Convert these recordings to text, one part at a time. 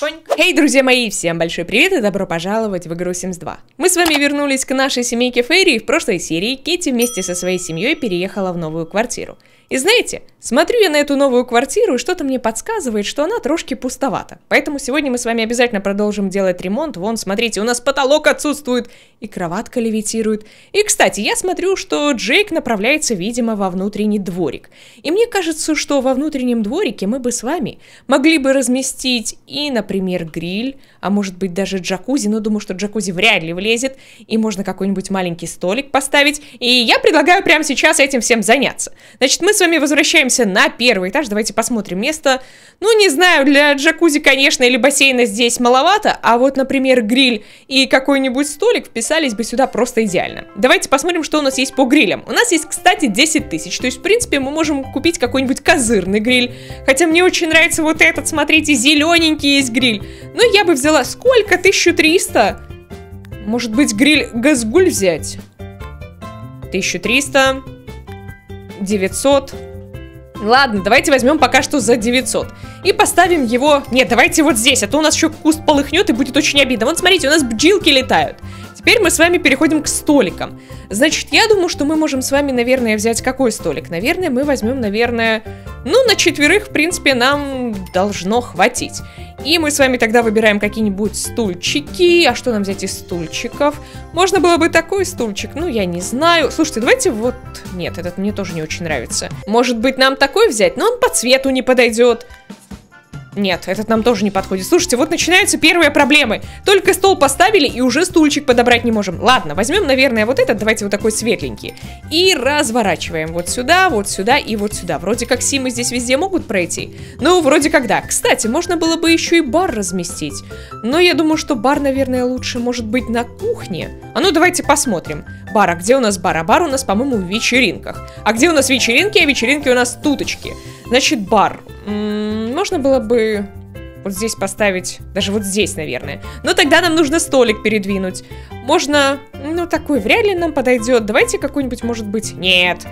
Поньк. Хей, друзья мои, всем большой привет и добро пожаловать в игру Sims 2. Мы с вами вернулись к нашей семейке Фейри, и в прошлой серии Кити вместе со своей семьей переехала в новую квартиру. И знаете, смотрю я на эту новую квартиру, и что-то мне подсказывает, что она трошки пустовата. Поэтому сегодня мы с вами обязательно продолжим делать ремонт. Вон, смотрите, у нас потолок отсутствует, и кроватка левитирует. И, кстати, я смотрю, что Джейк направляется, видимо, во внутренний дворик. И мне кажется, что во внутреннем дворике мы бы с вами могли бы разместить и, например, гриль, а может быть даже джакузи, но думаю, что джакузи вряд ли влезет, и можно какой-нибудь маленький столик поставить. И я предлагаю прямо сейчас этим всем заняться. Значит, мы с вами возвращаемся на первый этаж. Давайте посмотрим место. Ну, не знаю, для джакузи, конечно, или бассейна здесь маловато, а вот, например, гриль и какой-нибудь столик вписались бы сюда просто идеально. Давайте посмотрим, что у нас есть по грилям. У нас есть, кстати, 10 тысяч, то есть, в принципе, мы можем купить какой-нибудь козырный гриль. Хотя мне очень нравится вот этот, смотрите, зелененький есть гриль. Ну я бы взяла сколько? 1300? Может быть, гриль газгуль взять? 1300... 900. Ладно, давайте возьмем пока что за 900. И поставим его... Нет, давайте вот здесь, а то у нас еще куст полыхнет и будет очень обидно. Вот смотрите, у нас бджилки летают. Теперь мы с вами переходим к столикам. Значит, я думаю, что мы можем с вами, наверное, взять какой столик? Наверное, мы возьмем, наверное, ну, на четверых, в принципе, нам должно хватить. И мы с вами тогда выбираем какие-нибудь стульчики. А что нам взять из стульчиков? Можно было бы такой стульчик, ну, я не знаю. Слушайте, давайте вот... Нет, этот мне тоже не очень нравится. Может быть, нам такой взять? Но он по цвету не подойдет. Нет, этот нам тоже не подходит. Слушайте, вот начинаются первые проблемы. Только стол поставили и уже стульчик подобрать не можем. Ладно, возьмем, наверное, вот этот. Давайте вот такой светленький. И разворачиваем вот сюда, вот сюда и вот сюда. Вроде как симы здесь везде могут пройти. Ну, вроде как да. Кстати, можно было бы еще и бар разместить. Но я думаю, что бар, наверное, лучше может быть на кухне. А ну, давайте посмотрим. Бар, а где у нас бар? А бар у нас, по-моему, в вечеринках. А где у нас вечеринки? А вечеринки у нас туточки. Значит, бар. М -м можно было бы вот здесь поставить, даже вот здесь, наверное. Но тогда нам нужно столик передвинуть. Можно, ну такой вряд ли нам подойдет. Давайте какой-нибудь, может быть, нет.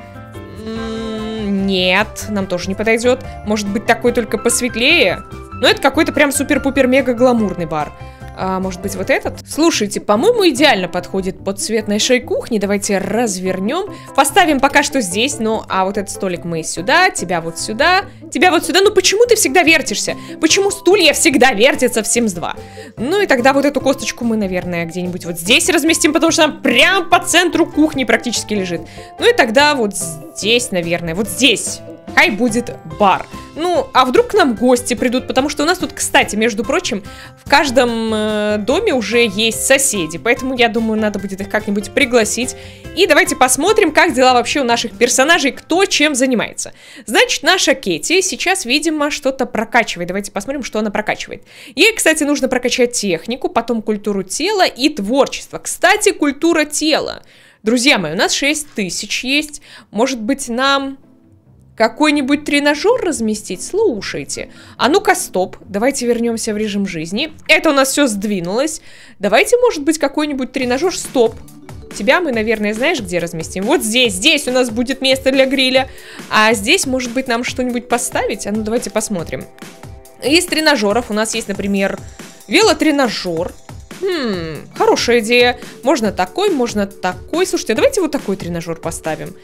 Нет, нам тоже не подойдет. Может быть, такой только посветлее. Но ну, это какой-то прям супер-пупер-мега гламурный бар. А, может быть, вот этот? Слушайте, по-моему, идеально подходит под цвет нашей кухни. Давайте развернем. Поставим пока что здесь. Ну, а вот этот столик мы сюда, тебя вот сюда, тебя вот сюда. Ну, почему ты всегда вертишься? Почему стулья всегда вертятся в Sims 2? Ну, и тогда вот эту косточку мы, наверное, где-нибудь вот здесь разместим, потому что она прям по центру кухни практически лежит. Ну, и тогда вот здесь, наверное, вот здесь пускай будет бар. Ну, а вдруг к нам гости придут, потому что у нас тут, кстати, между прочим, в каждом э, доме уже есть соседи, поэтому я думаю, надо будет их как-нибудь пригласить. И давайте посмотрим, как дела вообще у наших персонажей, кто чем занимается. Значит, наша Кетти сейчас, видимо, что-то прокачивает. Давайте посмотрим, что она прокачивает. Ей, кстати, нужно прокачать технику, потом культуру тела и творчество. Кстати, культура тела. Друзья мои, у нас 6 тысяч есть. Может быть, нам какой-нибудь тренажер разместить? Слушайте. А ну-ка, стоп. Давайте вернемся в режим жизни. Это у нас все сдвинулось. Давайте, может быть, какой-нибудь тренажер. Стоп. Тебя мы, наверное, знаешь, где разместим? Вот здесь, здесь у нас будет место для гриля. А здесь, может быть, нам что-нибудь поставить? А ну, давайте посмотрим. Из тренажеров у нас есть, например, велотренажер. Хм, хорошая идея. Можно такой, можно такой. Слушайте, а давайте вот такой тренажер поставим.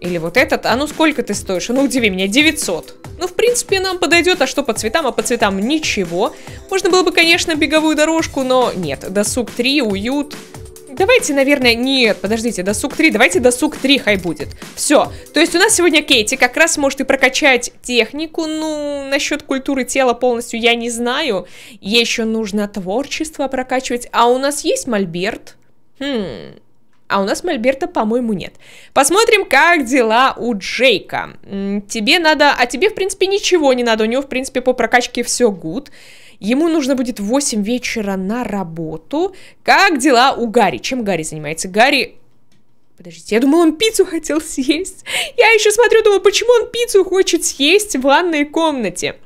Или вот этот, а ну сколько ты стоишь? Ну удиви меня, 900. Ну, в принципе, нам подойдет, а что по цветам, а по цветам ничего. Можно было бы, конечно, беговую дорожку, но нет, досуг 3, уют, Давайте, наверное, нет, подождите, досуг 3, давайте досуг 3 хай будет. Все, то есть у нас сегодня Кейти как раз может и прокачать технику, ну, насчет культуры тела полностью я не знаю. еще нужно творчество прокачивать, а у нас есть мольберт? Хм, а у нас Мольберта, по-моему, нет. Посмотрим, как дела у Джейка. Тебе надо... А тебе, в принципе, ничего не надо. У него, в принципе, по прокачке все гуд. Ему нужно будет в 8 вечера на работу. Как дела у Гарри? Чем Гарри занимается? Гарри Подождите, я думала, он пиццу хотел съесть. Я еще смотрю, думаю, почему он пиццу хочет съесть в ванной комнате.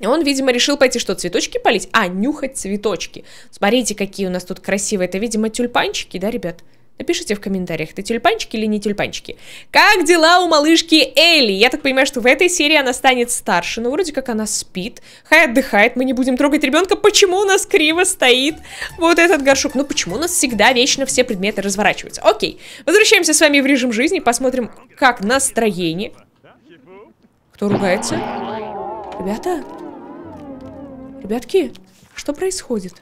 Он, видимо, решил пойти что, цветочки полить? А, нюхать цветочки. Смотрите, какие у нас тут красивые. Это, видимо, тюльпанчики, да, ребят? Напишите в комментариях, это тюльпанчики или не тюльпанчики. Как дела у малышки Элли? Я так понимаю, что в этой серии она станет старше, но вроде как она спит. Хай отдыхает, мы не будем трогать ребенка. Почему у нас криво стоит вот этот горшок? Ну почему у нас всегда вечно все предметы разворачиваются? Окей, возвращаемся с вами в режим жизни, посмотрим, как настроение. Кто ругается? Ребята? Ребятки, что происходит?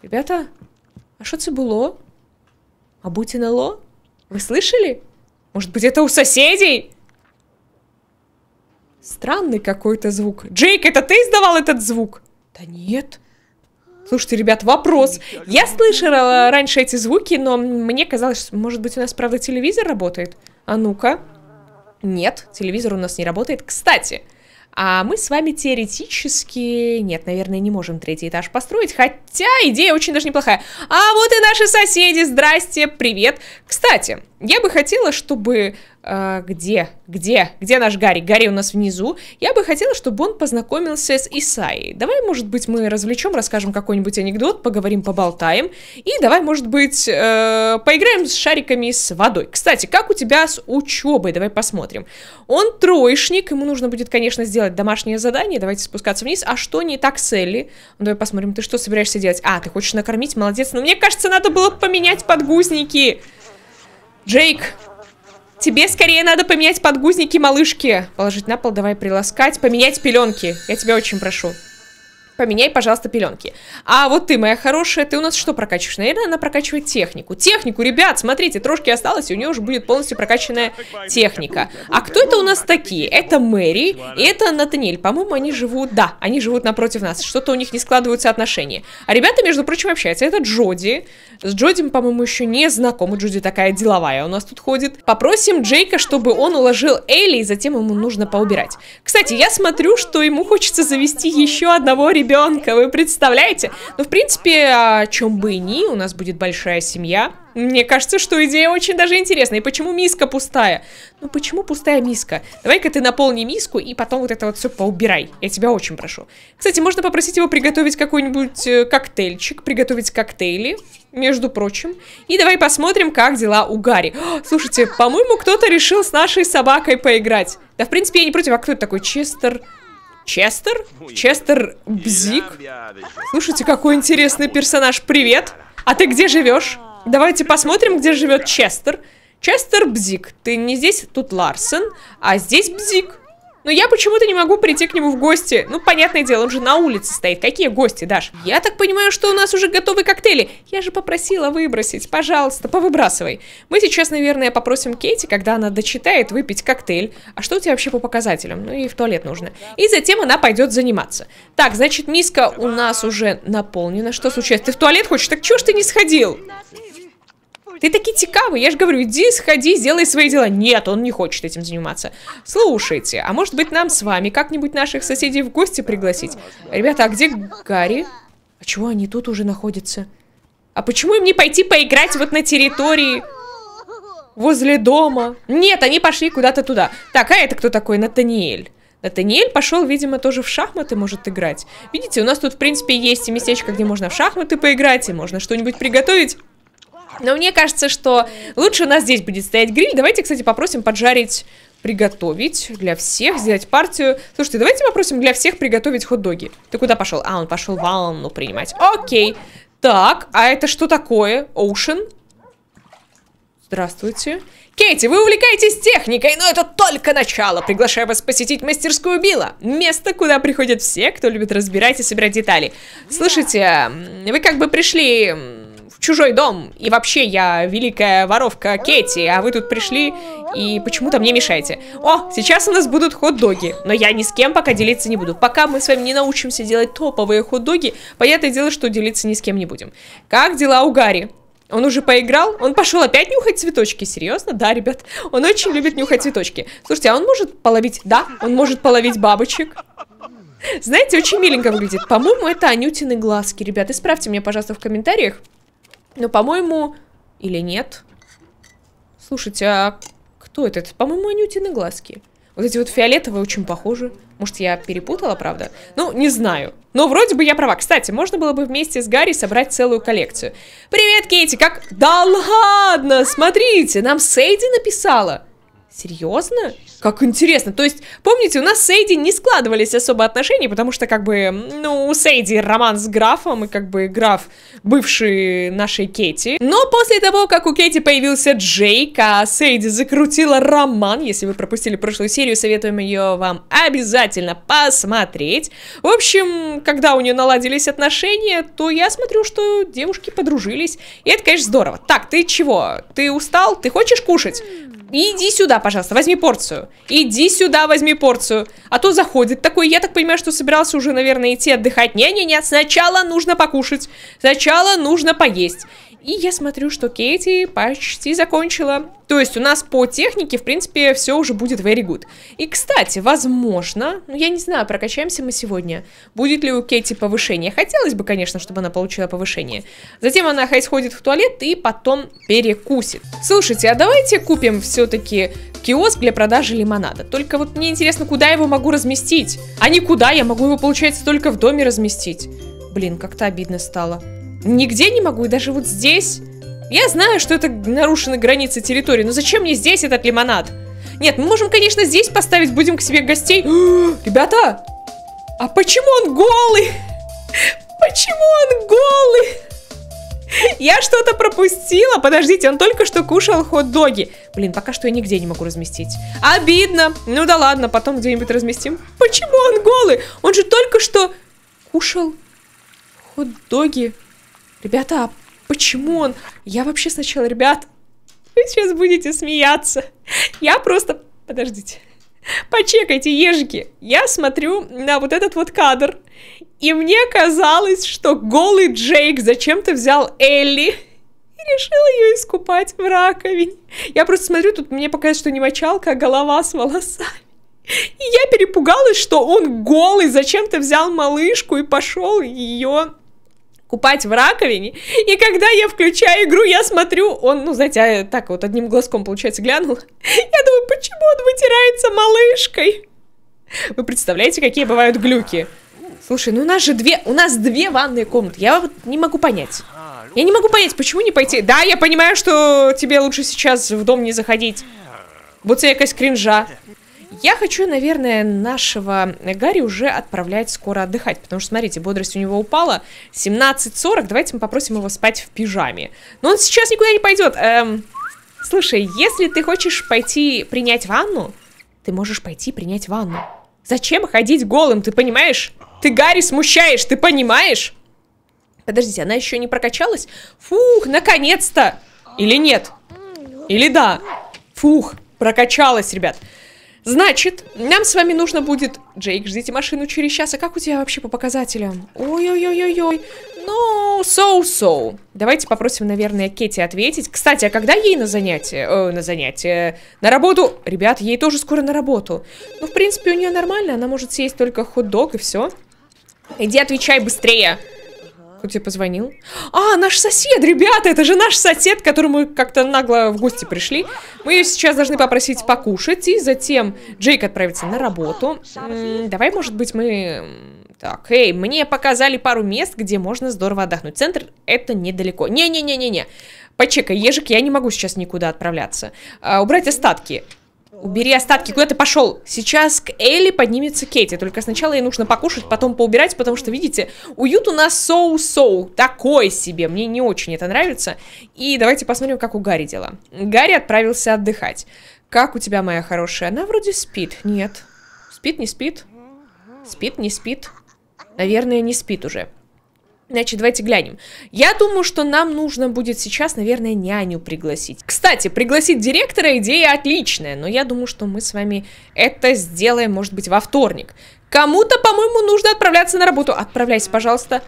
Ребята, а что это было? А будь НЛО? Вы слышали? Может быть, это у соседей? Странный какой-то звук. Джейк, это ты издавал этот звук? Да нет. Слушайте, ребят, вопрос. Я слышала раньше эти звуки, но мне казалось, может быть, у нас, правда, телевизор работает? А ну-ка. Нет, телевизор у нас не работает. Кстати, а мы с вами теоретически... Нет, наверное, не можем третий этаж построить, хотя идея очень даже неплохая. А вот и наши соседи, здрасте, привет. Кстати, я бы хотела, чтобы а, где, где, где наш Гарри? Гарри у нас внизу. Я бы хотела, чтобы он познакомился с Исаей. Давай, может быть, мы развлечем, расскажем какой-нибудь анекдот, поговорим, поболтаем. И давай, может быть, э, поиграем с шариками с водой. Кстати, как у тебя с учебой? Давай посмотрим. Он троечник, ему нужно будет, конечно, сделать домашнее задание. Давайте спускаться вниз. А что не так с Элли? давай посмотрим, ты что собираешься делать? А, ты хочешь накормить? Молодец. Но ну, мне кажется, надо было поменять подгузники. Джейк, Тебе скорее надо поменять подгузники малышки. Положить на пол, давай приласкать. Поменять пеленки. Я тебя очень прошу. Поменяй, пожалуйста, пеленки. А вот ты, моя хорошая, ты у нас что прокачиваешь? Наверное, она прокачивает технику. Технику, ребят, смотрите, трошки осталось, и у нее уже будет полностью прокачанная техника. А кто это у нас такие? Это Мэри и это Натаниэль. По-моему, они живут, да, они живут напротив нас. Что-то у них не складываются отношения. А ребята, между прочим, общаются. Это Джоди, с Джоди, по-моему, еще не знакомы. Джоди такая деловая у нас тут ходит. Попросим Джейка, чтобы он уложил Элли, и затем ему нужно поубирать. Кстати, я смотрю, что ему хочется завести еще одного ребенка, вы представляете? Ну, в принципе, а о чем бы и ни, у нас будет большая семья. Мне кажется, что идея очень даже интересная. И почему миска пустая? Ну почему пустая миска? Давай-ка ты наполни миску и потом вот это вот все поубирай. Я тебя очень прошу. Кстати, можно попросить его приготовить какой-нибудь э, коктейльчик, приготовить коктейли между прочим. И давай посмотрим, как дела у Гарри. О, слушайте, по-моему, кто-то решил с нашей собакой поиграть. Да, в принципе, я не против. А кто это такой? Честер... Честер? Честер Бзик? Слушайте, какой интересный персонаж. Привет! А ты где живешь? Давайте посмотрим, где живет Честер. Честер Бзик. Ты не здесь, тут Ларсен, а здесь Бзик. Но я почему-то не могу прийти к нему в гости. Ну, понятное дело, он же на улице стоит. Какие гости, Даш? Я так понимаю, что у нас уже готовы коктейли. Я же попросила выбросить. Пожалуйста, повыбрасывай. Мы сейчас, наверное, попросим Кейти, когда она дочитает, выпить коктейль. А что у тебя вообще по показателям? Ну, и в туалет нужно. И затем она пойдет заниматься. Так, значит, миска у нас уже наполнена. Что случилось? Ты в туалет хочешь? Так чего ж ты не сходил? Ты таки цікавый, я же говорю, иди, сходи, сделай свои дела. Нет, он не хочет этим заниматься. Слушайте, а может быть нам с вами как-нибудь наших соседей в гости пригласить? Ребята, а где Гарри? А чего они тут уже находятся? А почему им не пойти поиграть вот на территории возле дома? Нет, они пошли куда-то туда. Так, а это кто такой? Натаниэль. Натаниэль пошел, видимо, тоже в шахматы может играть. Видите, у нас тут, в принципе, есть и местечко, где можно в шахматы поиграть, и можно что-нибудь приготовить. Но мне кажется, что лучше у нас здесь будет стоять гриль. Давайте, кстати, попросим поджарить, приготовить для всех, сделать партию. Слушайте, давайте попросим для всех приготовить хот-доги. Ты куда пошел? А, он пошел ванну принимать. Окей. Так, а это что такое? Оушен? Здравствуйте. Кейти, вы увлекаетесь техникой, но это только начало. Приглашаю вас посетить мастерскую Билла. Место, куда приходят все, кто любит разбирать и собирать детали. Слушайте, вы как бы пришли чужой дом, и вообще я великая воровка Кэти, а вы тут пришли и почему-то мне мешаете. О, сейчас у нас будут хот-доги, но я ни с кем пока делиться не буду. Пока мы с вами не научимся делать топовые хот-доги, понятное дело, что делиться ни с кем не будем. Как дела у Гарри? Он уже поиграл? Он пошел опять нюхать цветочки? Серьезно? Да, ребят. Он очень любит нюхать цветочки. Слушайте, а он может половить... Да, он может половить бабочек. Знаете, очень миленько выглядит. По-моему, это Анютины глазки, ребят. Исправьте меня, пожалуйста, в комментариях. Но, ну, по-моему... Или нет? Слушайте, а кто это? по-моему, Анютины глазки. Вот эти вот фиолетовые очень похожи. Может, я перепутала, правда? Ну, не знаю. Но вроде бы я права. Кстати, можно было бы вместе с Гарри собрать целую коллекцию. Привет, Кейти, как... Да ладно, смотрите, нам Сейди написала. Серьезно? Как интересно. То есть, помните, у нас с Эйди не складывались особо отношения, потому что, как бы, ну, у Сейди роман с графом, и как бы граф бывший нашей Кэти. Но после того, как у Кэти появился Джейк, а Сейди закрутила роман, если вы пропустили прошлую серию, советуем ее вам обязательно посмотреть. В общем, когда у нее наладились отношения, то я смотрю, что девушки подружились. И это, конечно, здорово. Так, ты чего? Ты устал? Ты хочешь кушать? Иди сюда, пожалуйста, возьми порцию. Иди сюда, возьми порцию. А то заходит такой, я так понимаю, что собирался уже, наверное, идти отдыхать. Не-не-не, сначала нужно покушать. Сначала нужно поесть. И я смотрю, что Кейти почти закончила. То есть у нас по технике, в принципе, все уже будет very good. И, кстати, возможно, ну я не знаю, прокачаемся мы сегодня, будет ли у Кейти повышение. Хотелось бы, конечно, чтобы она получила повышение. Затем она хай сходит в туалет и потом перекусит. Слушайте, а давайте купим все-таки киоск для продажи лимонада. Только вот мне интересно, куда я его могу разместить? А не куда я могу его, получается, только в доме разместить. Блин, как-то обидно стало нигде не могу, и даже вот здесь. Я знаю, что это нарушены границы территории, но зачем мне здесь этот лимонад? Нет, мы можем, конечно, здесь поставить, будем к себе гостей. Ребята, а почему он голый? Почему он голый? Я что-то пропустила. Подождите, он только что кушал хот-доги. Блин, пока что я нигде не могу разместить. Обидно. Ну да ладно, потом где-нибудь разместим. Почему он голый? Он же только что кушал хот-доги. Ребята, а почему он... Я вообще сначала, ребят, вы сейчас будете смеяться. Я просто... Подождите. Почекайте, ежики. Я смотрю на вот этот вот кадр, и мне казалось, что голый Джейк зачем-то взял Элли и решил ее искупать в раковине. Я просто смотрю, тут мне показывает, что не мочалка, а голова с волосами. И я перепугалась, что он голый зачем-то взял малышку и пошел ее купать в раковине, и когда я включаю игру, я смотрю, он, ну, знаете, а, так вот одним глазком, получается, глянул. Я думаю, почему он вытирается малышкой? Вы представляете, какие бывают глюки? Слушай, ну у нас же две, у нас две ванные комнаты, я вот не могу понять. Я не могу понять, почему не пойти... Да, я понимаю, что тебе лучше сейчас в дом не заходить. Бо це якась кринжа. Я хочу, наверное, нашего э, Гарри уже отправлять скоро отдыхать, потому что, смотрите, бодрость у него упала, 17.40, давайте мы попросим его спать в пижаме. Но он сейчас никуда не пойдет. Эм, слушай, если ты хочешь пойти принять ванну, ты можешь пойти принять ванну. Зачем ходить голым, ты понимаешь? Ты Гарри смущаешь, ты понимаешь? Подождите, она еще не прокачалась? Фух, наконец-то! Или нет? Или да? Фух, прокачалась, ребят. Значит, нам с вами нужно будет... Джейк, ждите машину через час. А как у тебя вообще по показателям? Ой-ой-ой-ой-ой. Ну, соу-соу. Давайте попросим, наверное, Кэти ответить. Кстати, а когда ей на занятие? Э, на занятие. На работу? Ребят, ей тоже скоро на работу. Ну, в принципе, у нее нормально. Она может съесть только хот-дог и все. Иди отвечай быстрее откуда тебе позвонил? А, наш сосед, ребята, это же наш сосед, которому как-то нагло в гости пришли. Мы ее сейчас должны попросить покушать, и затем Джейк отправится на работу. давай, может быть, мы... Так, эй, мне показали пару мест, где можно здорово отдохнуть. Центр это недалеко. Не-не-не-не-не. Почекай, ежик, я не могу сейчас никуда отправляться. А, убрать остатки. Убери остатки, куда ты пошел? Сейчас к Элли поднимется Кэти, только сначала ей нужно покушать, потом поубирать, потому что, видите, уют у нас соу-соу, такой себе, мне не очень это нравится. И давайте посмотрим, как у Гарри дела. Гарри отправился отдыхать. Как у тебя, моя хорошая? Она вроде спит, нет. Спит, не спит? Спит, не спит? Наверное, не спит уже. Значит, давайте глянем. Я думаю, что нам нужно будет сейчас, наверное, няню пригласить. Кстати, пригласить директора идея отличная, но я думаю, что мы с вами это сделаем, может быть, во вторник. Кому-то, по-моему, нужно отправляться на работу. Отправляйся, пожалуйста.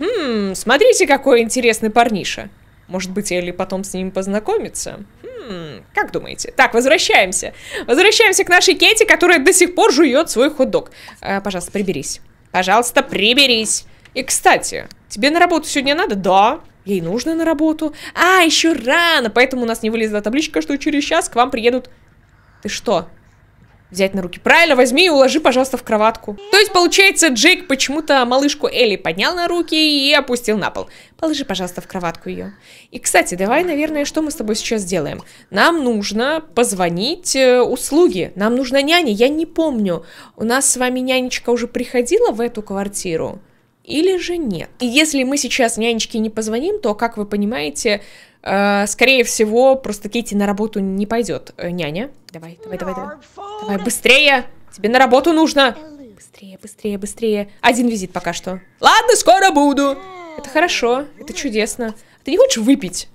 Хм, смотрите, какой интересный парниша. Может быть, Элли потом с ним познакомится? Хм, как думаете? Так, возвращаемся. Возвращаемся к нашей Кете, которая до сих пор жует свой хот-дог. Э, пожалуйста, приберись. Пожалуйста, приберись. И, кстати, тебе на работу сегодня надо? Да. Ей нужно на работу. А, еще рано, поэтому у нас не вылезла табличка, что через час к вам приедут... Ты что? Взять на руки. Правильно, возьми и уложи, пожалуйста, в кроватку. То есть, получается, Джейк почему-то малышку Элли поднял на руки и опустил на пол. Положи, пожалуйста, в кроватку ее. И, кстати, давай, наверное, что мы с тобой сейчас сделаем? Нам нужно позвонить э, услуги. Нам нужна няня, я не помню. У нас с вами нянечка уже приходила в эту квартиру? или же нет. И если мы сейчас нянечке не позвоним, то, как вы понимаете, э, скорее всего, просто кейти на работу не пойдет. Э, няня, давай, давай, давай, давай. Давай, быстрее! Тебе на работу нужно! Быстрее, быстрее, быстрее. Один визит пока что. Ладно, скоро буду. Это хорошо, это чудесно. А ты не хочешь выпить?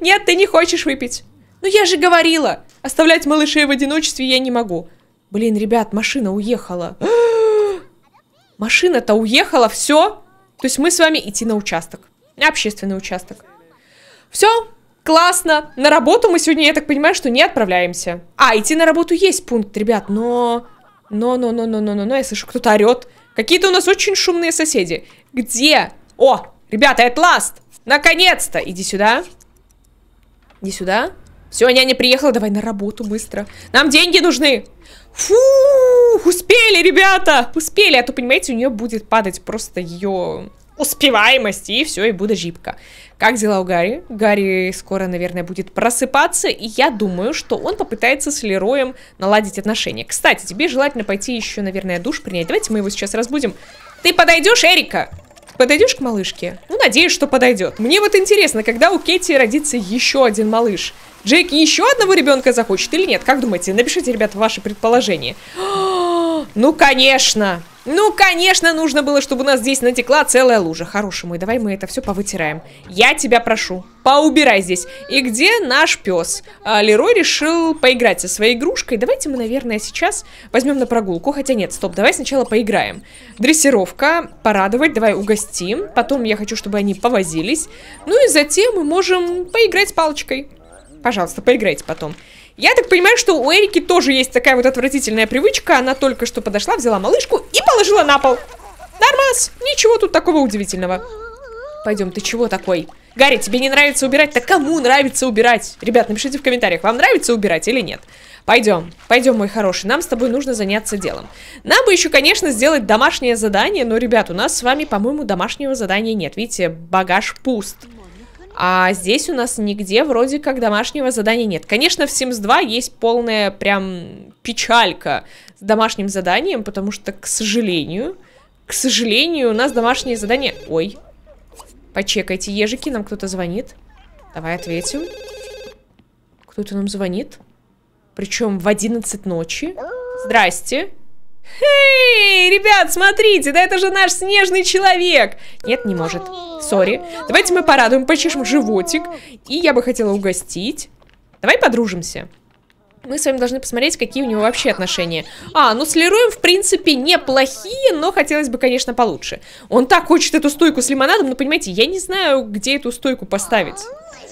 Нет, ты не хочешь выпить. Ну я же говорила, оставлять малышей в одиночестве я не могу. Блин, ребят, машина уехала. Машина-то уехала, все. То есть мы с вами идти на участок. Общественный участок. Все, классно. На работу мы сегодня, я так понимаю, что не отправляемся. А, идти на работу есть пункт, ребят, но... Но, но, но, но, но, но, но, я слышу, кто-то орет. Какие-то у нас очень шумные соседи. Где? О, ребята, это ласт. Наконец-то! Иди сюда. Иди сюда. Все, няня приехала, давай на работу быстро. Нам деньги нужны. Фу, успели, ребята, успели. А то, понимаете, у нее будет падать просто ее успеваемость, и все, и будет жипка. Как дела у Гарри? Гарри скоро, наверное, будет просыпаться, и я думаю, что он попытается с Лероем наладить отношения. Кстати, тебе желательно пойти еще, наверное, душ принять. Давайте мы его сейчас разбудим. Ты подойдешь, Эрика? Подойдешь к малышке? Ну, надеюсь, что подойдет. Мне вот интересно, когда у Кэти родится еще один малыш? Джейк еще одного ребенка захочет или нет? Как думаете? Напишите, ребята, ваши предположения. Ну, конечно! Ну, конечно, нужно было, чтобы у нас здесь натекла целая лужа. Хороший мой, давай мы это все повытираем. Я тебя прошу, поубирай здесь. И где наш пес? А, Лерой решил поиграть со своей игрушкой. Давайте мы, наверное, сейчас возьмем на прогулку. Хотя нет, стоп, давай сначала поиграем. Дрессировка, порадовать, давай угостим. Потом я хочу, чтобы они повозились. Ну и затем мы можем поиграть с палочкой. Пожалуйста, поиграйте потом. Я так понимаю, что у Эрики тоже есть такая вот отвратительная привычка. Она только что подошла, взяла малышку и положила на пол. Нормас, ничего тут такого удивительного. Пойдем, ты чего такой? Гарри, тебе не нравится убирать? Да кому нравится убирать? Ребят, напишите в комментариях, вам нравится убирать или нет. Пойдем, пойдем, мой хороший, нам с тобой нужно заняться делом. Нам бы еще, конечно, сделать домашнее задание, но, ребят, у нас с вами, по-моему, домашнего задания нет. Видите, багаж пуст. А здесь у нас нигде вроде как домашнего задания нет. Конечно, в Sims 2 есть полная прям печалька с домашним заданием, потому что, к сожалению, к сожалению, у нас домашнее задание... Ой, почекайте, ежики, нам кто-то звонит. Давай ответим. Кто-то нам звонит. Причем в 11 ночи. Здрасте. Эй, ребят, смотрите, да это же наш снежный человек. Нет, не может. Сори. Давайте мы порадуем, почешем животик. И я бы хотела угостить. Давай подружимся. Мы с вами должны посмотреть, какие у него вообще отношения. А, ну с Лероем, в принципе, неплохие, но хотелось бы, конечно, получше. Он так хочет эту стойку с лимонадом, но, понимаете, я не знаю, где эту стойку поставить.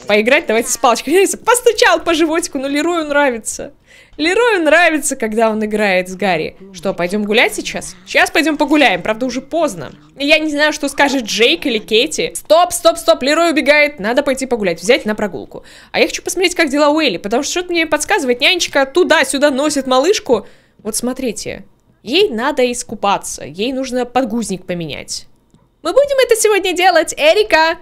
Поиграть давайте с палочкой. Постучал по животику, но Лерою нравится. Лерою нравится, когда он играет с Гарри. Что, пойдем гулять сейчас? Сейчас пойдем погуляем, правда уже поздно. Я не знаю, что скажет Джейк или Кэти. Стоп, стоп, стоп, Лерой убегает. Надо пойти погулять, взять на прогулку. А я хочу посмотреть, как дела у Элли, потому что что-то мне подсказывает, нянечка туда-сюда носит малышку. Вот смотрите, ей надо искупаться, ей нужно подгузник поменять. Мы будем это сегодня делать, Эрика!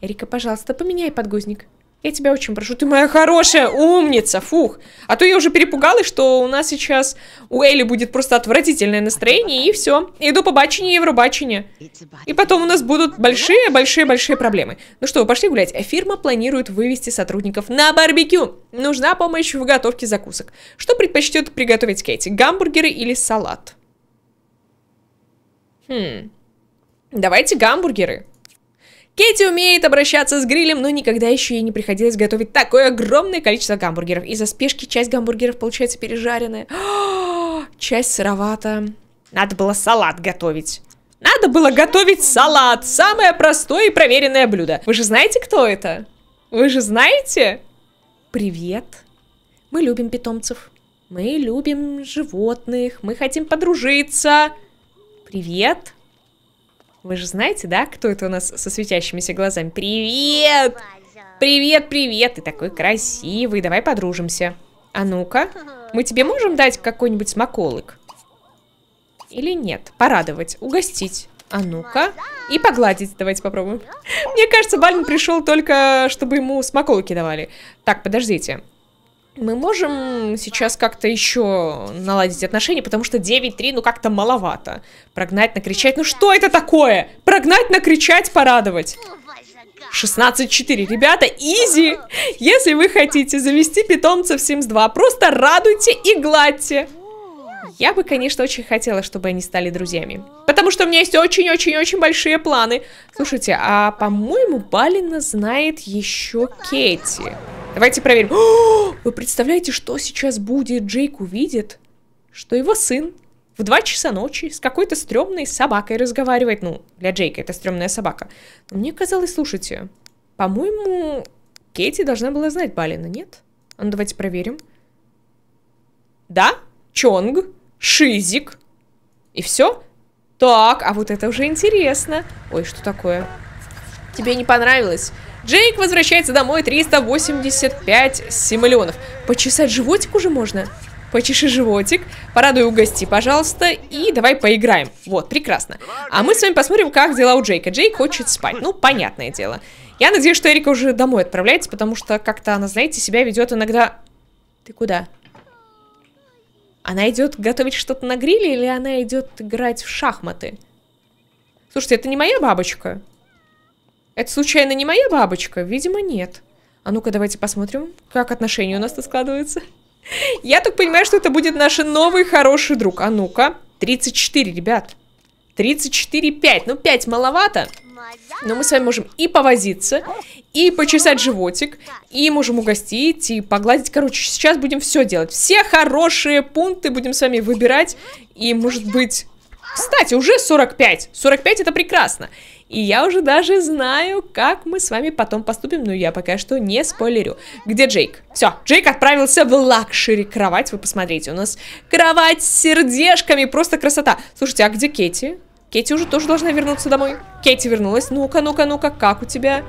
Эрика, пожалуйста, поменяй подгузник. Я тебя очень прошу, ты моя хорошая умница, фух. А то я уже перепугалась, что у нас сейчас у Элли будет просто отвратительное настроение, и все. Иду по бачине, Евробачине. И потом у нас будут большие-большие-большие проблемы. Ну что, пошли гулять. Фирма планирует вывести сотрудников на барбекю. Нужна помощь в готовке закусок. Что предпочтет приготовить Кэти, гамбургеры или салат? Хм, давайте гамбургеры. Кэти умеет обращаться с грилем, но никогда еще ей не приходилось готовить такое огромное количество гамбургеров. Из-за спешки часть гамбургеров получается пережаренная. часть сыровата. Надо было салат готовить. Надо было готовить салат. Самое простое и проверенное блюдо. Вы же знаете, кто это? Вы же знаете? Привет. Мы любим питомцев. Мы любим животных. Мы хотим подружиться. Привет. Вы же знаете, да, кто это у нас со светящимися глазами? Привет! Привет, привет! Ты такой красивый, давай подружимся. А ну-ка, мы тебе можем дать какой-нибудь смаколык? Или нет? Порадовать, угостить. А ну-ка. И погладить. Давайте попробуем. Мне кажется, Бальн пришел только, чтобы ему смаколки давали. Так, подождите мы можем сейчас как-то еще наладить отношения, потому что 9-3, ну как-то маловато. Прогнать, накричать, ну что это такое? Прогнать, накричать, порадовать. 16-4, ребята, изи! Если вы хотите завести питомца в Sims 2, просто радуйте и гладьте. Я бы, конечно, очень хотела, чтобы они стали друзьями. Потому что у меня есть очень-очень-очень большие планы. Слушайте, а по-моему, Балина знает еще Кэти. Давайте проверим. О, вы представляете, что сейчас будет? Джейк увидит, что его сын в 2 часа ночи с какой-то стрёмной собакой разговаривает. Ну, для Джейка это стрёмная собака. Но мне казалось, слушайте, по-моему, Кэти должна была знать Балина, нет? А ну, давайте проверим. Да, Чонг, Шизик. И все? Так, а вот это уже интересно. Ой, что такое? Тебе не понравилось? Джейк возвращается домой 385 симолеонов. Почесать животик уже можно? Почеши животик, порадуй угости, пожалуйста, и давай поиграем. Вот, прекрасно. А мы с вами посмотрим, как дела у Джейка. Джейк хочет спать, ну, понятное дело. Я надеюсь, что Эрика уже домой отправляется, потому что как-то она, знаете, себя ведет иногда... Ты куда? Она идет готовить что-то на гриле или она идет играть в шахматы? Слушайте, это не моя бабочка. Это случайно не моя бабочка? Видимо, нет. А ну-ка, давайте посмотрим, как отношения у нас то складываются. Я так понимаю, что это будет наш новый хороший друг. А ну-ка, 34, ребят. 34, 5. Ну, 5 маловато. Но мы с вами можем и повозиться, и почесать животик, и можем угостить, и погладить. Короче, сейчас будем все делать. Все хорошие пункты будем с вами выбирать. И, может быть, кстати, уже 45. 45 это прекрасно. И я уже даже знаю, как мы с вами потом поступим, но я пока что не спойлерю. Где Джейк? Все, Джейк отправился в лакшери кровать, вы посмотрите, у нас кровать с сердечками, просто красота. Слушайте, а где Кэти? Кэти уже тоже должна вернуться домой. Кэти вернулась, ну-ка, ну-ка, ну-ка, как у тебя?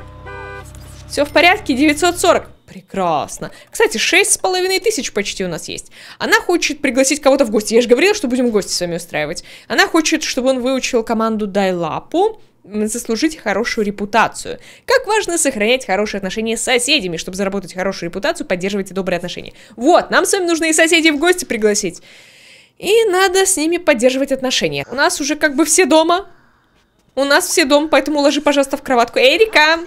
Все в порядке, 940. Прекрасно. Кстати, шесть с половиной тысяч почти у нас есть. Она хочет пригласить кого-то в гости. Я же говорила, что будем гости с вами устраивать. Она хочет, чтобы он выучил команду дай лапу, заслужить хорошую репутацию. Как важно сохранять хорошие отношения с соседями, чтобы заработать хорошую репутацию, поддерживать добрые отношения. Вот, нам с вами нужно и соседей в гости пригласить. И надо с ними поддерживать отношения. У нас уже как бы все дома. У нас все дома, поэтому ложи, пожалуйста, в кроватку. Эрика!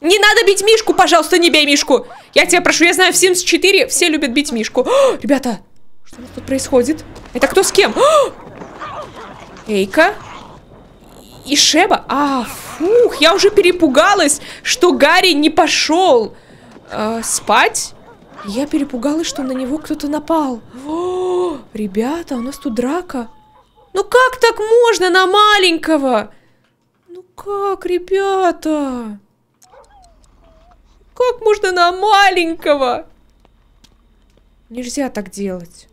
Не надо бить Мишку, пожалуйста, не бей Мишку. Я тебя прошу, я знаю, в Sims 4 все любят бить Мишку. О, ребята, что у нас тут происходит? Это кто с кем? О! Эйка. И Шеба. А, фух, я уже перепугалась, что Гарри не пошел э, спать. Я перепугалась, что на него кто-то напал. О, ребята, у нас тут драка. Ну как так можно на маленького? Ну как, ребята? Как можно на маленького? Нельзя так делать.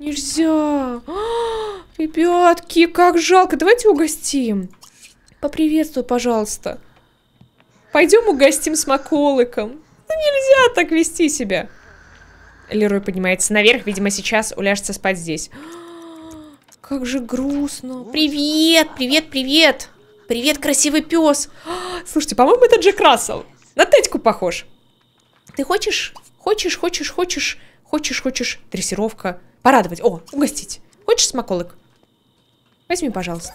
Нельзя. А, ребятки, как жалко. Давайте угостим. Поприветствую, пожалуйста. Пойдем угостим с Маколыком. Ну нельзя так вести себя. Лерой поднимается наверх. Видимо, сейчас уляжется спать здесь. А, как же грустно. Привет, привет, привет. Привет, красивый пес. А, слушайте, по-моему, это Джек Рассел. На Тетьку похож. Ты хочешь, хочешь, хочешь, хочешь, хочешь, хочешь, дрессировка. Порадовать. О, угостить. Хочешь смаколык? Возьми, пожалуйста.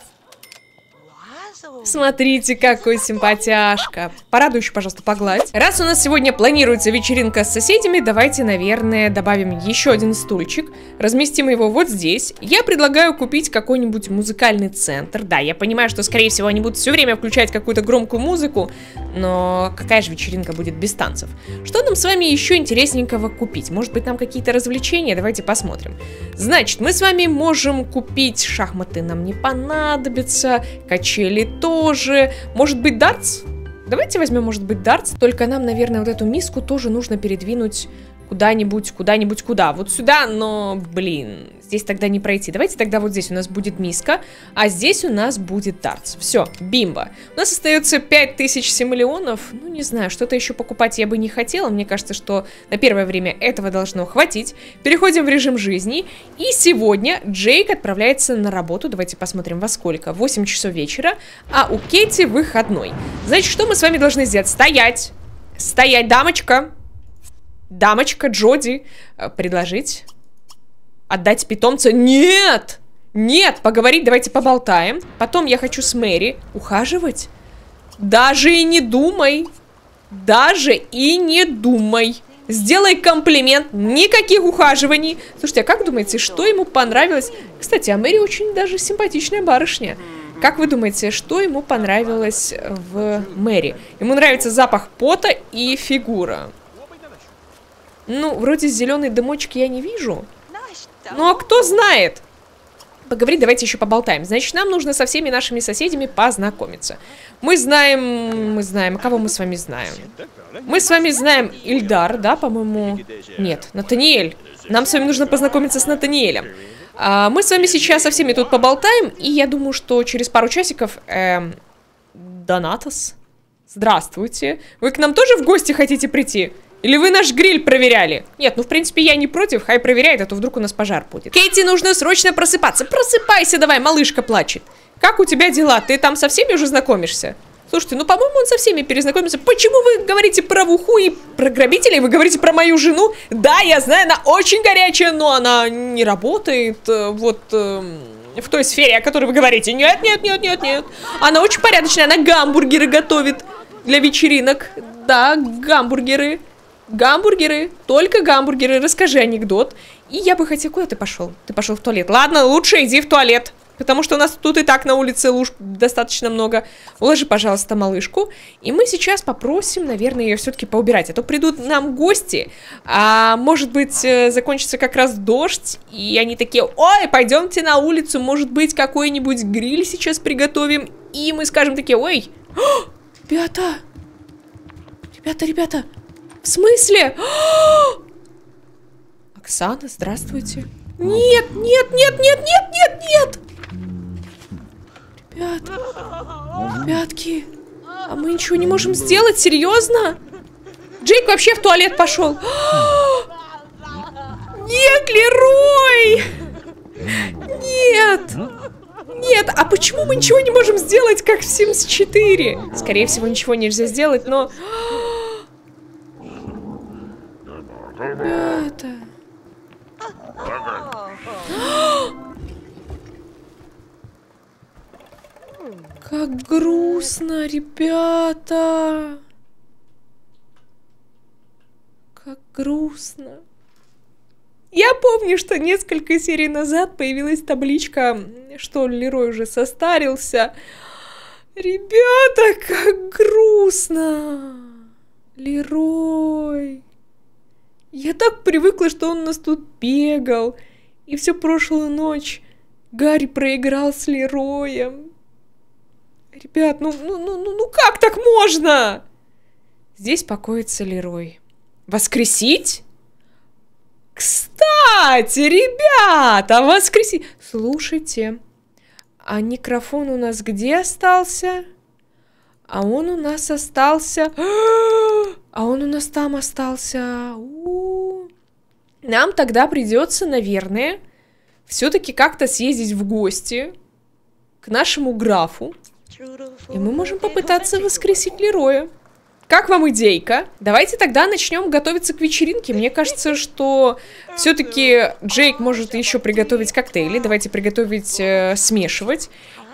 Смотрите, какой симпатяшка. Порадуй еще, пожалуйста, погладь. Раз у нас сегодня планируется вечеринка с соседями, давайте, наверное, добавим еще один стульчик. Разместим его вот здесь. Я предлагаю купить какой-нибудь музыкальный центр. Да, я понимаю, что, скорее всего, они будут все время включать какую-то громкую музыку, но какая же вечеринка будет без танцев? Что нам с вами еще интересненького купить? Может быть, там какие-то развлечения? Давайте посмотрим. Значит, мы с вами можем купить шахматы, нам не понадобится, качели тоже. Может быть, дартс? Давайте возьмем, может быть, дартс. Только нам, наверное, вот эту миску тоже нужно передвинуть куда-нибудь, куда-нибудь куда. Вот сюда, но, блин, здесь тогда не пройти. Давайте тогда вот здесь у нас будет миска, а здесь у нас будет дартс. Все, бимба. У нас остается 5000 миллионов. Ну, не знаю, что-то еще покупать я бы не хотела. Мне кажется, что на первое время этого должно хватить. Переходим в режим жизни. И сегодня Джейк отправляется на работу. Давайте посмотрим, во сколько. 8 часов вечера, а у Кейти выходной. Значит, что мы с вами должны сделать? Стоять! Стоять, дамочка! дамочка Джоди э, предложить отдать питомца. Нет! Нет! Поговорить давайте поболтаем. Потом я хочу с Мэри ухаживать. Даже и не думай. Даже и не думай. Сделай комплимент, никаких ухаживаний. Слушайте, а как думаете, что ему понравилось? Кстати, а Мэри очень даже симпатичная барышня. Как вы думаете, что ему понравилось в Мэри? Ему нравится запах пота и фигура. Ну, вроде зеленый дымочек я не вижу. Ну, а кто знает? Поговорить давайте еще поболтаем. Значит, нам нужно со всеми нашими соседями познакомиться. Мы знаем... Мы знаем... Кого мы с вами знаем? Мы с вами знаем Ильдар, да, по-моему? Нет, Натаниэль. Нам с вами нужно познакомиться с Натаниэлем. А, мы с вами сейчас со всеми тут поболтаем, и я думаю, что через пару часиков... Эм, Донатос? Здравствуйте. Вы к нам тоже в гости хотите прийти? Или вы наш гриль проверяли? Нет, ну в принципе я не против, хай проверяет, а то вдруг у нас пожар будет. Кейти, нужно срочно просыпаться. Просыпайся давай, малышка плачет. Как у тебя дела? Ты там со всеми уже знакомишься? Слушайте, ну, по-моему, он со всеми перезнакомится. Почему вы говорите про Вуху и про грабителей? Вы говорите про мою жену? Да, я знаю, она очень горячая, но она не работает э, вот эм, в той сфере, о которой вы говорите. Нет, нет, нет, нет, нет. Она очень порядочная, она гамбургеры готовит для вечеринок. Да, гамбургеры. Гамбургеры, только гамбургеры, расскажи анекдот. И я бы хотела, куда ты пошел? Ты пошел в туалет. Ладно, лучше иди в туалет. Потому что у нас тут и так на улице луж достаточно много. Уложи, пожалуйста, малышку. И мы сейчас попросим, наверное, ее все-таки поубирать. А то придут нам гости. А может быть, э, закончится как раз дождь. И они такие, ой, пойдемте на улицу. Может быть, какой-нибудь гриль сейчас приготовим. И мы скажем такие, ой, ребята, ребята, ребята, в смысле? Оксана, здравствуйте. Нет, нет, нет, нет, нет, нет, нет! Ребят, ребятки, а мы ничего не можем сделать, серьезно? Джейк вообще в туалет пошел. Нет, Лерой! Нет! Нет, а почему мы ничего не можем сделать, как в Sims 4? Скорее всего, ничего нельзя сделать, но... Ребята. Как грустно, ребята. Как грустно. Я помню, что несколько серий назад появилась табличка, что Лерой уже состарился. Ребята, как грустно! Лерой! Я так привыкла, что он нас тут бегал. И всю прошлую ночь Гарри проиграл с Лероем. Ребят, ну, ну, ну, ну, ну как так можно? Здесь покоится Лерой. Воскресить? Кстати, ребята, воскресить! Слушайте, а микрофон у нас где остался? А он у нас остался... А он у нас там остался. Нам тогда придется, наверное, все-таки как-то съездить в гости к нашему графу. И мы можем попытаться воскресить Лероя. Как вам идейка? Давайте тогда начнем готовиться к вечеринке. Мне кажется, что все-таки Джейк может еще приготовить коктейли. Давайте приготовить, э, смешивать.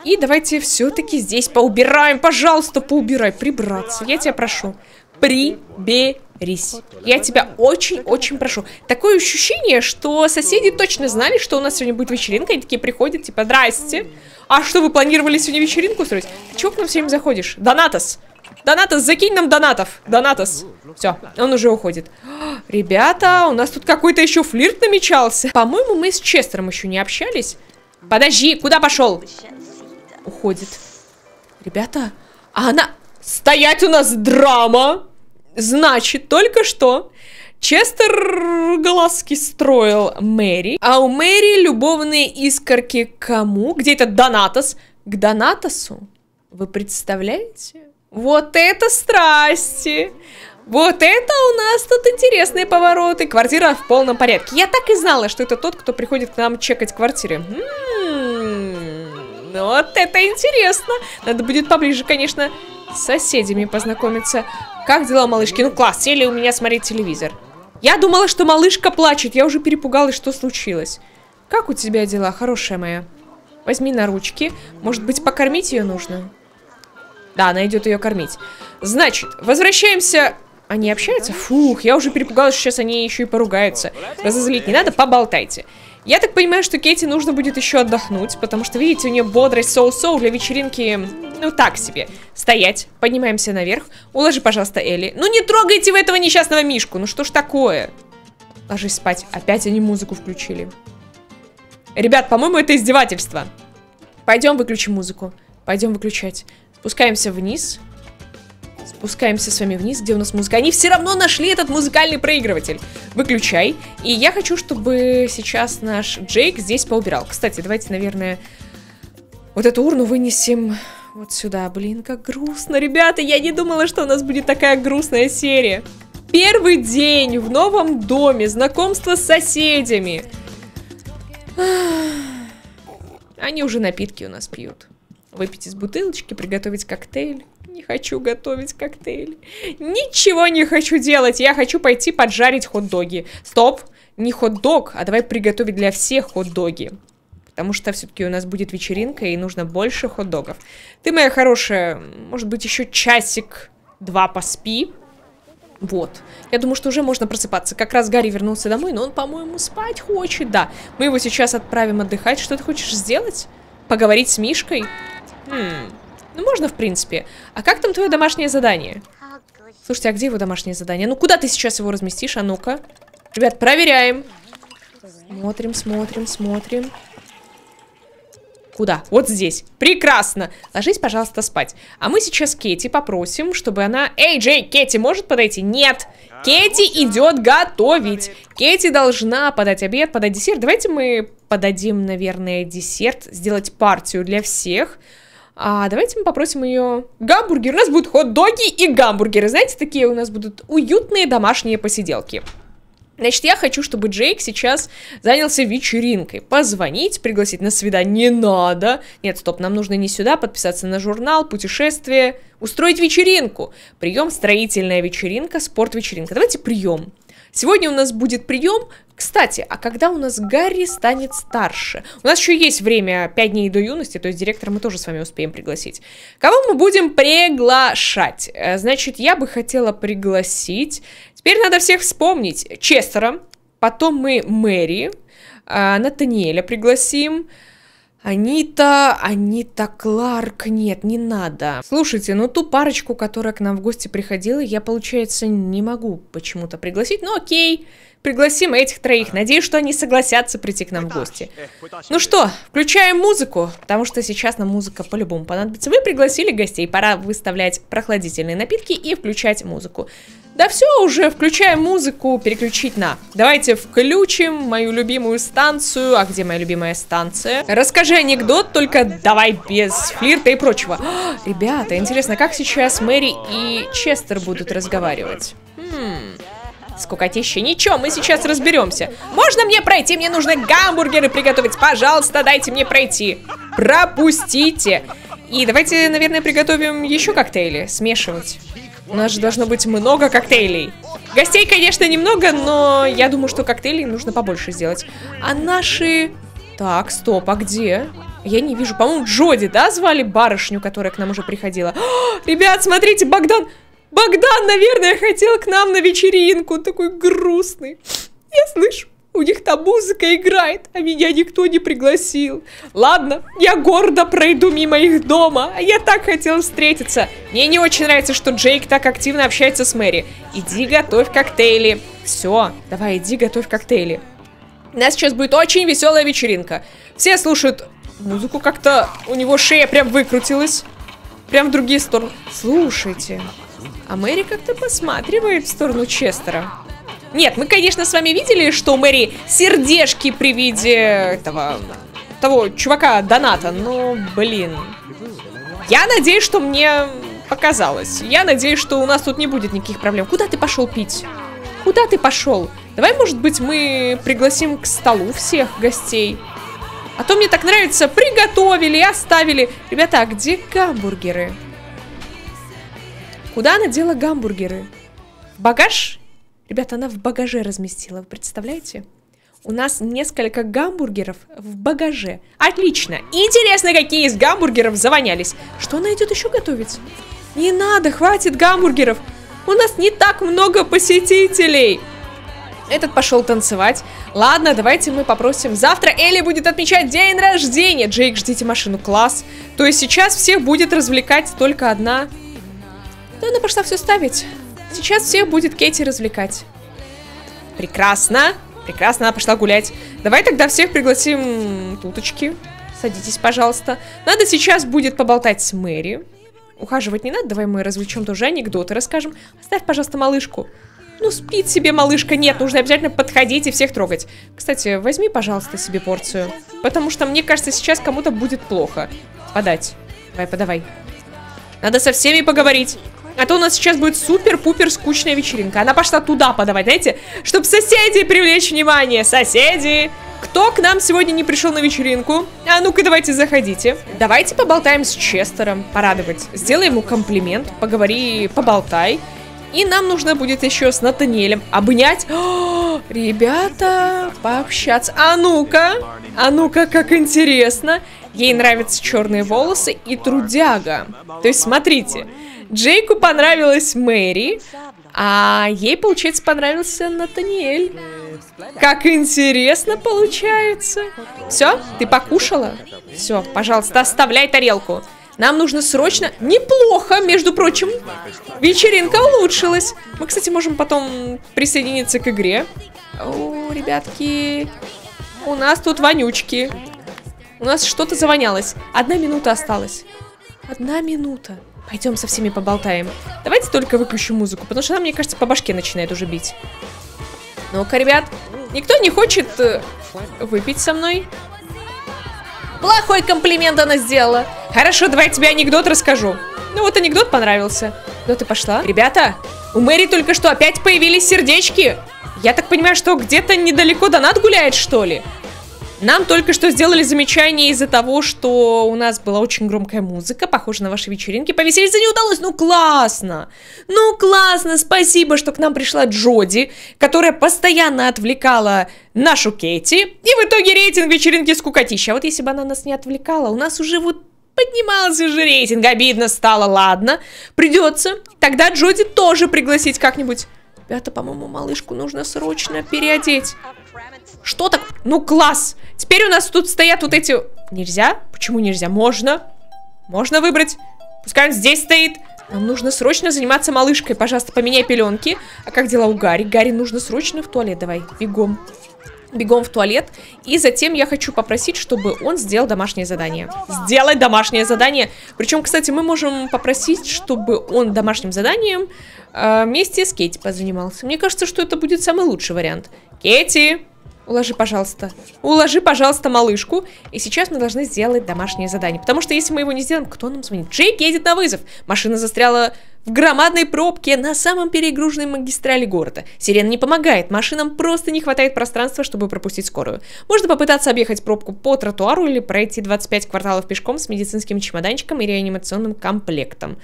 И давайте все-таки здесь поубираем. Пожалуйста, поубирай. Прибраться. Я тебя прошу. Приберись. Я тебя очень-очень прошу. Такое ощущение, что соседи точно знали, что у нас сегодня будет вечеринка. Они такие приходят, типа, здрасте. А что, вы планировали сегодня вечеринку строить? Ты чего к нам всем заходишь? Донатос. Донатос, закинь нам донатов. Донатос. Все, он уже уходит. О, ребята, у нас тут какой-то еще флирт намечался. По-моему, мы с Честером еще не общались. Подожди, куда пошел? уходит. Ребята, а она... Стоять у нас драма! Значит, только что Честер глазки строил Мэри, а у Мэри любовные искорки к кому? Где этот Донатос? К Донатосу? Вы представляете? Вот это страсти! Вот это у нас тут интересные повороты. Квартира в полном порядке. Я так и знала, что это тот, кто приходит к нам чекать квартиры. М -м -м. Вот это интересно! Надо будет поближе, конечно, с соседями познакомиться. Как дела, малышки? Ну класс, сели у меня смотреть телевизор. Я думала, что малышка плачет. Я уже перепугалась, что случилось. Как у тебя дела, хорошая моя? Возьми на ручки. Может быть, покормить ее нужно? Да, она идет ее кормить. Значит, возвращаемся... Они общаются? Фух, я уже перепугалась, что сейчас они еще и поругаются. Разозлить не надо, поболтайте. Я так понимаю, что Кэти нужно будет еще отдохнуть, потому что, видите, у нее бодрость соу-соу для вечеринки, ну, так себе. Стоять, поднимаемся наверх. Уложи, пожалуйста, Элли. Ну, не трогайте вы этого несчастного Мишку, ну что ж такое? Ложись спать, опять они музыку включили. Ребят, по-моему, это издевательство. Пойдем выключим музыку. Пойдем выключать. Спускаемся вниз спускаемся с вами вниз, где у нас музыка. Они все равно нашли этот музыкальный проигрыватель. Выключай. И я хочу, чтобы сейчас наш Джейк здесь поубирал. Кстати, давайте, наверное, вот эту урну вынесем вот сюда. Блин, как грустно. Ребята, я не думала, что у нас будет такая грустная серия. Первый день в новом доме, знакомство с соседями. Они уже напитки у нас пьют. Выпить из бутылочки, приготовить коктейль не хочу готовить коктейли. Ничего не хочу делать. Я хочу пойти поджарить хот-доги. Стоп, не хот-дог, а давай приготовить для всех хот-доги. Потому что все-таки у нас будет вечеринка и нужно больше хот-догов. Ты, моя хорошая, может быть, еще часик-два поспи. Вот. Я думаю, что уже можно просыпаться. Как раз Гарри вернулся домой, но он, по-моему, спать хочет, да. Мы его сейчас отправим отдыхать. Что ты хочешь сделать? Поговорить с Мишкой? Хм... Ну, можно, в принципе. А как там твое домашнее задание? Слушайте, а где его домашнее задание? Ну, куда ты сейчас его разместишь? А ну-ка. Ребят, проверяем. Смотрим, смотрим, смотрим. Куда? Вот здесь. Прекрасно. Ложись, пожалуйста, спать. А мы сейчас Кэти попросим, чтобы она... Эй, Джей, Кэти может подойти? Нет. Кэти идет готовить. Кэти должна подать обед, подать десерт. Давайте мы подадим, наверное, десерт. Сделать партию для всех. Всех. А давайте мы попросим ее гамбургер. У нас будут хот-доги и гамбургеры. Знаете, такие у нас будут уютные домашние посиделки. Значит, я хочу, чтобы Джейк сейчас занялся вечеринкой. Позвонить, пригласить на свидание не надо. Нет, стоп, нам нужно не сюда, подписаться на журнал, путешествие, устроить вечеринку. Прием, строительная вечеринка, спорт-вечеринка. Давайте прием. Сегодня у нас будет прием кстати, а когда у нас Гарри станет старше? У нас еще есть время 5 дней до юности, то есть директора мы тоже с вами успеем пригласить. Кого мы будем приглашать? Э, значит, я бы хотела пригласить... Теперь надо всех вспомнить. Честера, потом мы Мэри, э, Натаниэля пригласим... Анита, Анита Кларк, нет, не надо. Слушайте, ну ту парочку, которая к нам в гости приходила, я, получается, не могу почему-то пригласить, но окей, Пригласим этих троих. Надеюсь, что они согласятся прийти к нам в гости. Ну что, включаем музыку, потому что сейчас нам музыка по-любому понадобится. Вы пригласили гостей, пора выставлять прохладительные напитки и включать музыку. Да все уже, включаем музыку, переключить на. Давайте включим мою любимую станцию. А где моя любимая станция? Расскажи анекдот, только давай без флирта и прочего. О, а, ребята, интересно, как сейчас Мэри и Честер будут разговаривать? Хм... Скукотища. Ничего, мы сейчас разберемся. Можно мне пройти? Мне нужно гамбургеры приготовить. Пожалуйста, дайте мне пройти. Пропустите. И давайте, наверное, приготовим еще коктейли. Смешивать. У нас же должно быть много коктейлей. Гостей, конечно, немного, но я думаю, что коктейлей нужно побольше сделать. А наши... Так, стоп, а где? Я не вижу. По-моему, Джоди, да, звали барышню, которая к нам уже приходила? О, ребят, смотрите, Богдан... Богдан, наверное, хотел к нам на вечеринку. Он такой грустный. Я слышу, у них там музыка играет, а меня никто не пригласил. Ладно, я гордо пройду мимо их дома. А я так хотел встретиться. Мне не очень нравится, что Джейк так активно общается с Мэри. Иди готовь коктейли. Все, давай, иди готовь коктейли. У нас сейчас будет очень веселая вечеринка. Все слушают музыку как-то... У него шея прям выкрутилась. Прям в другие стороны. Слушайте, а Мэри как-то посматривает в сторону Честера. Нет, мы, конечно, с вами видели, что у Мэри сердечки при виде этого... того чувака Доната, но, блин... Я надеюсь, что мне показалось. Я надеюсь, что у нас тут не будет никаких проблем. Куда ты пошел пить? Куда ты пошел? Давай, может быть, мы пригласим к столу всех гостей. А то мне так нравится, приготовили, оставили. Ребята, а где гамбургеры? Куда она дела гамбургеры? В багаж? Ребята, она в багаже разместила, вы представляете? У нас несколько гамбургеров в багаже. Отлично. Интересно, какие из гамбургеров завонялись. Что она идет еще готовить? Не надо, хватит гамбургеров. У нас не так много посетителей. Этот пошел танцевать. Ладно, давайте мы попросим. Завтра Элли будет отмечать день рождения. Джейк, ждите машину. Класс. То есть сейчас всех будет развлекать только одна да она пошла все ставить. Сейчас всех будет Кэти развлекать. Прекрасно. Прекрасно, она пошла гулять. Давай тогда всех пригласим туточки. Садитесь, пожалуйста. Надо сейчас будет поболтать с Мэри. Ухаживать не надо, давай мы развлечем тоже анекдоты расскажем. Оставь, пожалуйста, малышку. Ну, спит себе малышка, нет, нужно обязательно подходить и всех трогать. Кстати, возьми, пожалуйста, себе порцию. Потому что, мне кажется, сейчас кому-то будет плохо. Подать. Давай, подавай. Надо со всеми поговорить. А то у нас сейчас будет супер-пупер скучная вечеринка. Она пошла туда подавать, знаете, чтобы соседи привлечь внимание. Соседи! Кто к нам сегодня не пришел на вечеринку? А ну-ка, давайте заходите. Давайте поболтаем с Честером, порадовать. Сделай ему комплимент, поговори, поболтай. И нам нужно будет еще с Натаниэлем обнять. О, ребята, пообщаться. А ну-ка, а ну-ка, как интересно. Ей нравятся черные волосы и трудяга. То есть, смотрите, Джейку понравилась Мэри, а ей, получается, понравился Натаниэль. Как интересно получается. Все, ты покушала? Все, пожалуйста, оставляй тарелку. Нам нужно срочно... Неплохо, между прочим. Вечеринка улучшилась. Мы, кстати, можем потом присоединиться к игре. О, ребятки. У нас тут вонючки. У нас что-то завонялось. Одна минута осталась. Одна минута. Пойдем со всеми поболтаем. Давайте только выключу музыку, потому что она, мне кажется, по башке начинает уже бить. Ну-ка, ребят, никто не хочет э, выпить со мной? Плохой комплимент она сделала. Хорошо, давай я тебе анекдот расскажу. Ну вот анекдот понравился. Ну ты пошла. Ребята, у Мэри только что опять появились сердечки. Я так понимаю, что где-то недалеко донат гуляет, что ли? Нам только что сделали замечание из-за того, что у нас была очень громкая музыка. Похоже на ваши вечеринки. Повеселиться не удалось. Ну, классно! Ну, классно! Спасибо, что к нам пришла Джоди, которая постоянно отвлекала нашу Кэти. И в итоге рейтинг вечеринки скукотища. А вот если бы она нас не отвлекала, у нас уже вот поднимался же рейтинг. Обидно стало, ладно. Придется. Тогда Джоди тоже пригласить как-нибудь. Ребята, по-моему, малышку нужно срочно переодеть. Что так? Ну, класс! Теперь у нас тут стоят вот эти... Нельзя? Почему нельзя? Можно. Можно выбрать. Пускай он здесь стоит. Нам нужно срочно заниматься малышкой. Пожалуйста, поменяй пеленки. А как дела у Гарри? Гарри, нужно срочно в туалет. Давай, бегом. Бегом в туалет. И затем я хочу попросить, чтобы он сделал домашнее задание. Сделать домашнее задание. Причем, кстати, мы можем попросить, чтобы он домашним заданием э, вместе с Кейти позанимался. Мне кажется, что это будет самый лучший вариант. Кейти! Уложи, пожалуйста. Уложи, пожалуйста, малышку. И сейчас мы должны сделать домашнее задание. Потому что если мы его не сделаем, кто нам звонит? Джейк едет на вызов. Машина застряла в громадной пробке на самом перегруженной магистрали города. Сирена не помогает, машинам просто не хватает пространства, чтобы пропустить скорую. Можно попытаться объехать пробку по тротуару или пройти 25 кварталов пешком с медицинским чемоданчиком и реанимационным комплектом.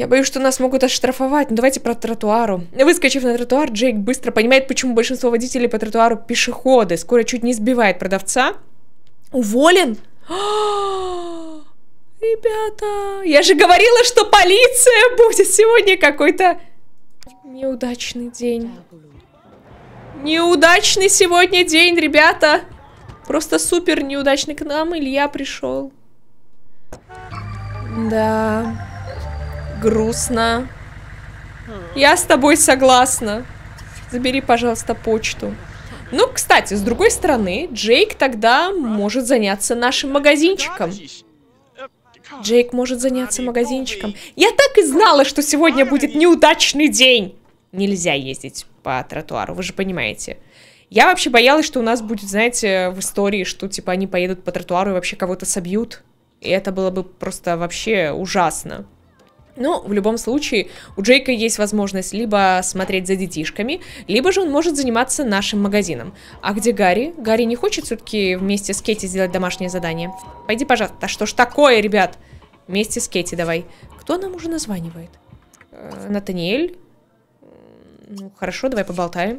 Я боюсь, что нас могут оштрафовать, но ну, давайте про тротуару. Выскочив на тротуар, Джейк быстро понимает, почему большинство водителей по тротуару пешеходы. Скоро чуть не сбивает продавца. Уволен? Ребята, я же говорила, что полиция будет сегодня какой-то неудачный день. Неудачный сегодня день, ребята. Просто супер неудачный к нам Илья пришел. Да грустно. Я с тобой согласна. Забери, пожалуйста, почту. Ну, кстати, с другой стороны, Джейк тогда может заняться нашим магазинчиком. Джейк может заняться магазинчиком. Я так и знала, что сегодня будет неудачный день. Нельзя ездить по тротуару, вы же понимаете. Я вообще боялась, что у нас будет, знаете, в истории, что типа они поедут по тротуару и вообще кого-то собьют. И это было бы просто вообще ужасно. Но ну, в любом случае у Джейка есть возможность либо смотреть за детишками, либо же он может заниматься нашим магазином. А где Гарри? Гарри не хочет все-таки вместе с Кэти сделать домашнее задание? Пойди, пожалуйста. Да что ж такое, ребят? Вместе с Кэти давай. Кто нам уже названивает? Э, Натаниэль? Ну, хорошо, давай поболтаем.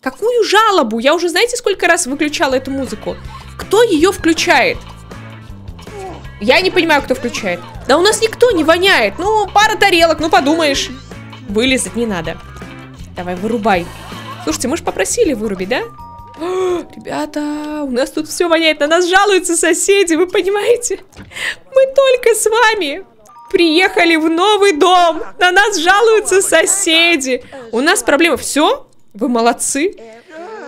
Какую жалобу? Я уже знаете, сколько раз выключала эту музыку? Кто ее включает? Я не понимаю, кто включает. Да у нас никто не воняет. Ну, пара тарелок, ну подумаешь. Вылезать не надо. Давай, вырубай. Слушайте, мы же попросили вырубить, да? О, ребята, у нас тут все воняет. На нас жалуются соседи, вы понимаете? Мы только с вами приехали в новый дом. На нас жалуются соседи. У нас проблемы. Все? Вы молодцы.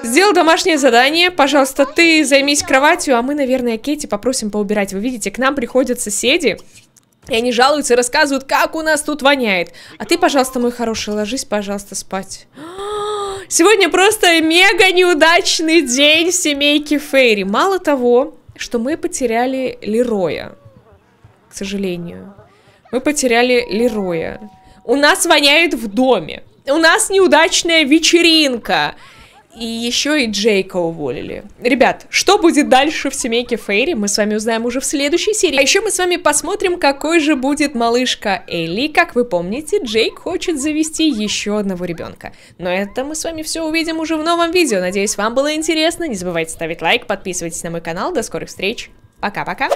Сделал домашнее задание. Пожалуйста, ты займись кроватью, а мы, наверное, Кэти попросим поубирать. Вы видите, к нам приходят соседи. И они жалуются и рассказывают, как у нас тут воняет. А ты, пожалуйста, мой хороший, ложись, пожалуйста, спать. Сегодня просто мега неудачный день в семейке Фейри. Мало того, что мы потеряли Лероя. К сожалению. Мы потеряли Лероя. У нас воняет в доме. У нас неудачная вечеринка и еще и Джейка уволили. Ребят, что будет дальше в семейке Фейри, мы с вами узнаем уже в следующей серии. А еще мы с вами посмотрим, какой же будет малышка Элли. Как вы помните, Джейк хочет завести еще одного ребенка. Но это мы с вами все увидим уже в новом видео. Надеюсь, вам было интересно. Не забывайте ставить лайк, подписывайтесь на мой канал. До скорых встреч. Пока-пока.